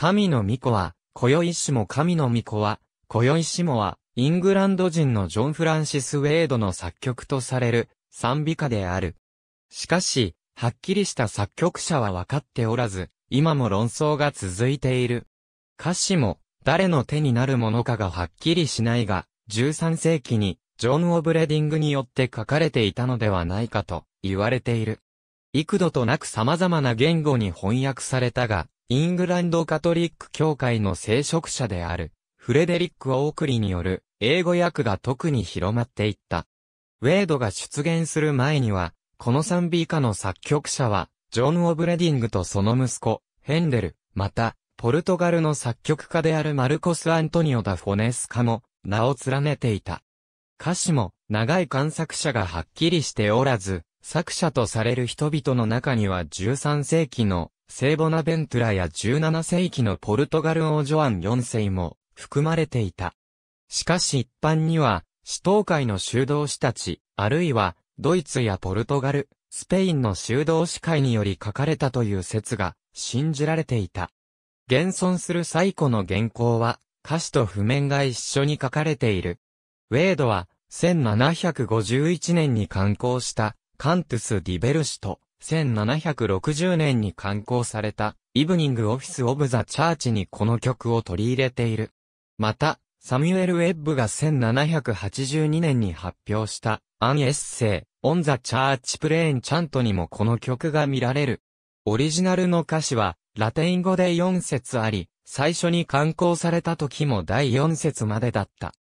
神の巫女は、今宵しも神の巫女は、今宵しもは、イングランド人のジョン・フランシス・ウェイドの作曲とされる、賛美歌である。しかし、はっきりした作曲者は分かっておらず、今も論争が続いている。歌詞も、誰の手になるものかがはっきりしないが、13世紀に、ジョン・オブレディングによって書かれていたのではないかと言われている。幾度となく様々な言語に翻訳されたが、イングランドカトリック教会の聖職者である、フレデリック・オークリによる英語訳が特に広まっていった。ウェードが出現する前には、この賛美歌の作曲者は、ジョン・オブレディングとその息子、ヘンデル、また、ポルトガルの作曲家であるマルコス・アントニオ・ダ・フォネスカも、名を連ねていた。歌詞も、長い観作者がはっきりしておらず、作者とされる人々の中には13世紀の聖ボナベントゥラや17世紀のポルトガル王ジョアン4世も含まれていた。しかし一般には、死闘会の修道士たち、あるいは、ドイツやポルトガル、スペインの修道士会により書かれたという説が信じられていた。現存する最古の原稿は、歌詞と譜面が一緒に書かれている。ウェードは、1751年に刊行した、カントゥス・ディベルシト。と、1760年に刊行された、イブニング・オフィス・オブ・ザ・チャーチにこの曲を取り入れている。また、サミュエル・ウェッブが1782年に発表した、アンエッセイ、オン・ザ・チャーチ・プレーン・チャントにもこの曲が見られる。オリジナルの歌詞は、ラテン語で4節あり、最初に刊行された時も第4節までだった。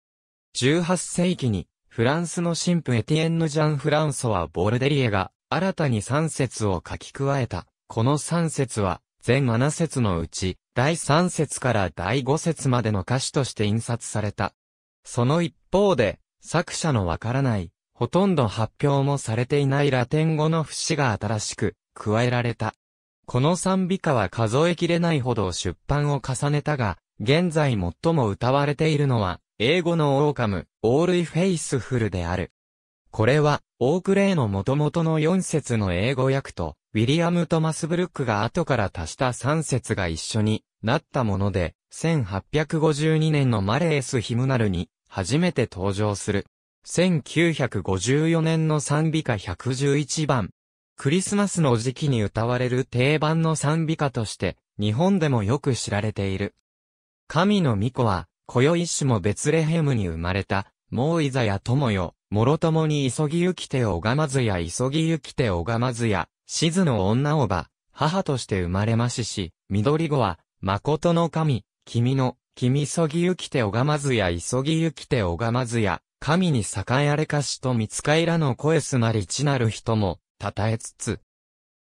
18世紀に、フランスの神父エティエンヌ・ジャン・フランソワ・ボルデリエが、新たに3節を書き加えた。この3節は、全7節のうち、第3節から第5節までの歌詞として印刷された。その一方で、作者のわからない、ほとんど発表もされていないラテン語の節が新しく、加えられた。この賛美歌は数えきれないほど出版を重ねたが、現在最も歌われているのは、英語のオーカム、オールイフェイスフルである。これは、オークレイの元々の4節の英語訳と、ウィリアム・トマスブルックが後から足した3節が一緒になったもので、1852年のマレース・ヒムナルに初めて登場する。1954年の賛美歌111番。クリスマスの時期に歌われる定番の賛美歌として、日本でもよく知られている。神の御子は、今宵一種もベツレヘムに生まれた、もういざや友よ。もろともに急ぎゆきて拝まずや急ぎゆきて拝まずや、静の女おば、母として生まれましし、緑子は、誠の神、君の、君急ぎゆきて拝まずや急ぎゆきて拝まずや、神に栄えあれかしと見つかいらの声すなりちなる人も、たたえつつ。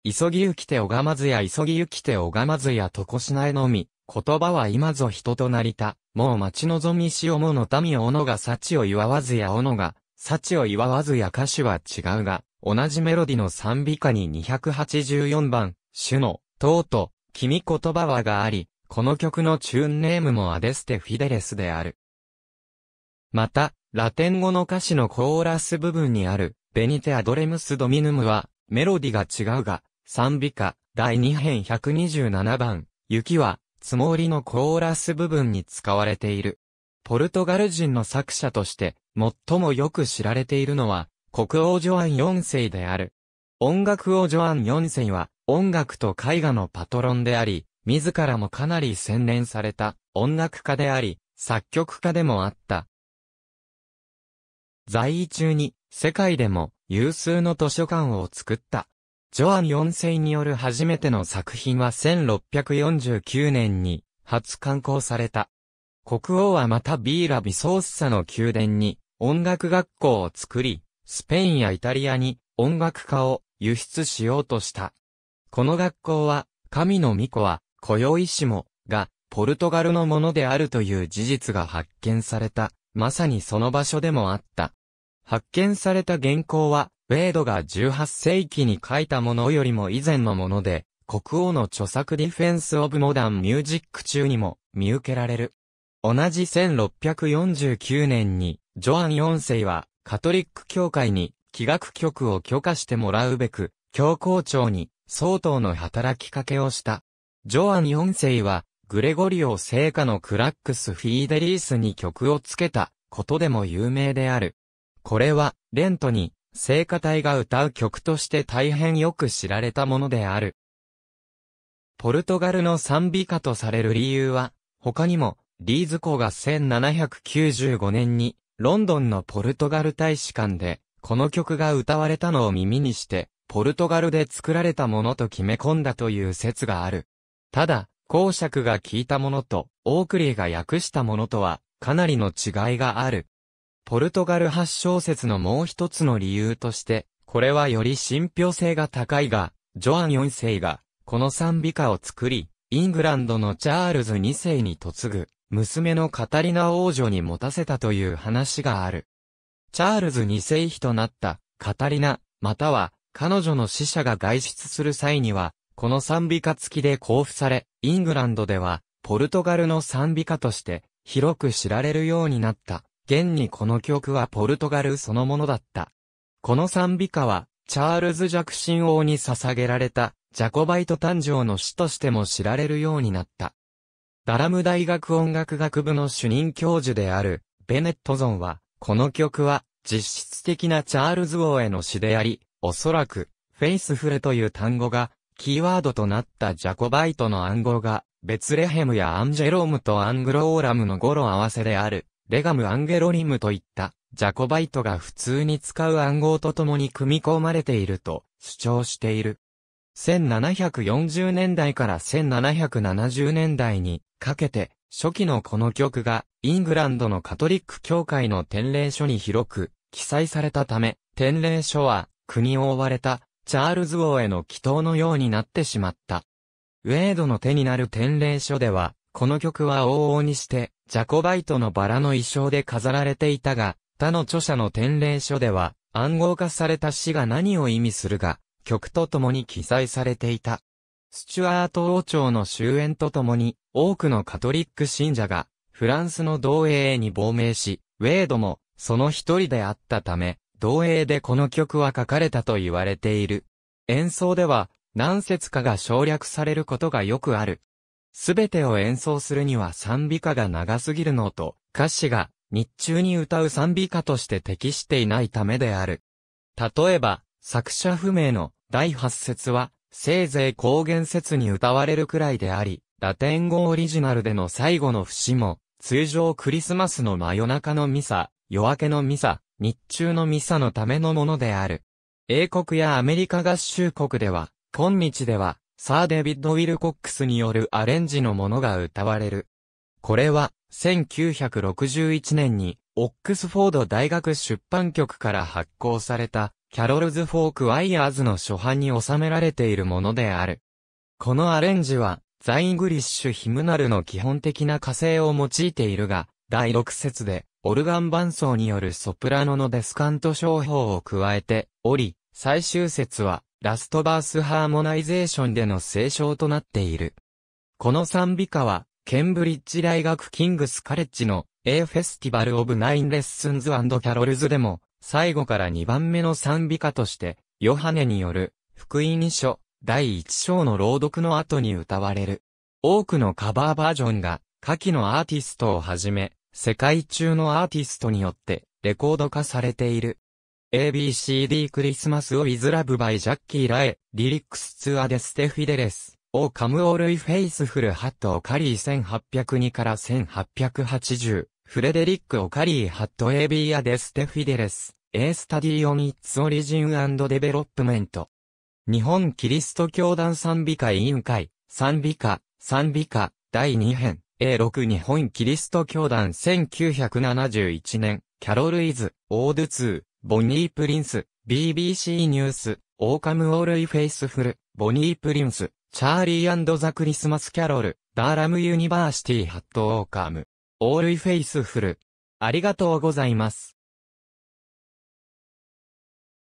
急ぎゆきて拝まずや急ぎゆきて拝まずやとこしなえのみ、言葉は今ぞ人となりた、もう待ち望みしおもの民おのが幸を祝わずやおのが、幸を祝わずや歌詞は違うが、同じメロディの賛美歌に284番、主の、とうと、君言葉はがあり、この曲のチューンネームもアデステフィデレスである。また、ラテン語の歌詞のコーラス部分にある、ベニテアドレムスドミヌムは、メロディが違うが、賛美歌、第2編127番、雪は、つもりのコーラス部分に使われている。ポルトガル人の作者として、最もよく知られているのは、国王ジョアン4世である。音楽王ジョアン4世は、音楽と絵画のパトロンであり、自らもかなり洗練された音楽家であり、作曲家でもあった。在位中に、世界でも有数の図書館を作った。ジョアン4世による初めての作品は1649年に初刊行された。国王はまたビーラ・ビソースサの宮殿に音楽学校を作り、スペインやイタリアに音楽家を輸出しようとした。この学校は、神の巫女は、今宵しも、が、ポルトガルのものであるという事実が発見された。まさにその場所でもあった。発見された原稿は、ウェイドが18世紀に書いたものよりも以前のもので、国王の著作ディフェンス・オブ・モダン・ミュージック中にも見受けられる。同じ1649年に、ジョアン4世は、カトリック教会に、気学局を許可してもらうべく、教皇庁に、相当の働きかけをした。ジョアン4世は、グレゴリオ聖歌のクラックス・フィーデリースに曲をつけたことでも有名である。これは、レントに、聖歌隊が歌う曲として大変よく知られたものである。ポルトガルの賛美歌とされる理由は、他にも、リーズコが1795年に、ロンドンのポルトガル大使館で、この曲が歌われたのを耳にして、ポルトガルで作られたものと決め込んだという説がある。ただ、公爵が聞いたものと、オークリーが訳したものとは、かなりの違いがある。ポルトガル発祥説のもう一つの理由として、これはより信憑性が高いが、ジョアン4世が、この賛美歌を作り、イングランドのチャールズ2世に嫁ぐ。娘のカタリナ王女に持たせたという話がある。チャールズ二世妃となったカタリナ、または彼女の死者が外出する際には、この賛美歌付きで交付され、イングランドでは、ポルトガルの賛美歌として、広く知られるようになった。現にこの曲はポルトガルそのものだった。この賛美歌は、チャールズ・弱ャ王に捧げられた、ジャコバイト誕生の詩としても知られるようになった。ダラム大学音楽学部の主任教授である、ベネットゾンは、この曲は、実質的なチャールズ王への詩であり、おそらく、フェイスフレという単語が、キーワードとなったジャコバイトの暗号が、ベツレヘムやアンジェロームとアングローラムの語呂合わせである、レガムアンゲロリムといった、ジャコバイトが普通に使う暗号と共に組み込まれていると主張している。1740年代から1770年代にかけて、初期のこの曲が、イングランドのカトリック教会の典礼書に広く記載されたため、典礼書は、国を追われた、チャールズ王への祈祷のようになってしまった。ウェードの手になる典礼書では、この曲は往々にして、ジャコバイトのバラの衣装で飾られていたが、他の著者の典礼書では、暗号化された詩が何を意味するが、曲とともに記載されていた。スチュアート王朝の終焉とともに、多くのカトリック信者が、フランスの同英に亡命し、ウェイドも、その一人であったため、同英でこの曲は書かれたと言われている。演奏では、何節かが省略されることがよくある。すべてを演奏するには賛美歌が長すぎるのと、歌詞が日中に歌う賛美歌として適していないためである。例えば、作者不明の第8節は、せいぜい高原説に歌われるくらいであり、ラテン語オリジナルでの最後の節も、通常クリスマスの真夜中のミサ、夜明けのミサ、日中のミサのためのものである。英国やアメリカ合衆国では、今日では、サー・デビッド・ウィルコックスによるアレンジのものが歌われる。これは、1961年に、オックスフォード大学出版局から発行された、キャロルズ・フォーク・ワイヤーズの初版に収められているものである。このアレンジは、ザ・イングリッシュ・ヒムナルの基本的な火星を用いているが、第6節で、オルガン伴奏によるソプラノのデスカント商法を加えており、最終節は、ラストバースハーモナイゼーションでの清唱となっている。この賛美歌は、ケンブリッジ大学キングスカレッジの A フェスティバルオブナインレッスンズキャロルズでも最後から2番目の賛美歌として、ヨハネによる、福音二書、第1章の朗読の後に歌われる。多くのカバーバージョンが、下記のアーティストをはじめ、世界中のアーティストによって、レコード化されている。ABCD クリスマスをイズラブバイジャッキーラエ、リリックスツアデステフィデレス、オーカムオールイフェイスフルハットをカリー1802から1880。フレデリック・オカリー・ハット・エビーア・デステ・フィデレス、エースタディオミッツ・オリジン・デベロップメント。日本キリスト教団賛美歌委員会、賛美歌、賛美歌、第2編、A6 日本キリスト教団1971年、キャロル・イズ、オードツー、ボニー・プリンス、BBC ニュース、オーカム・オールイ・フェイスフル、ボニー・プリンス、チャーリーザ・クリスマス・キャロル、ダーラム・ユニバーシティ・ハット・オーカム。オールイフェイスフル。ありがとうございます。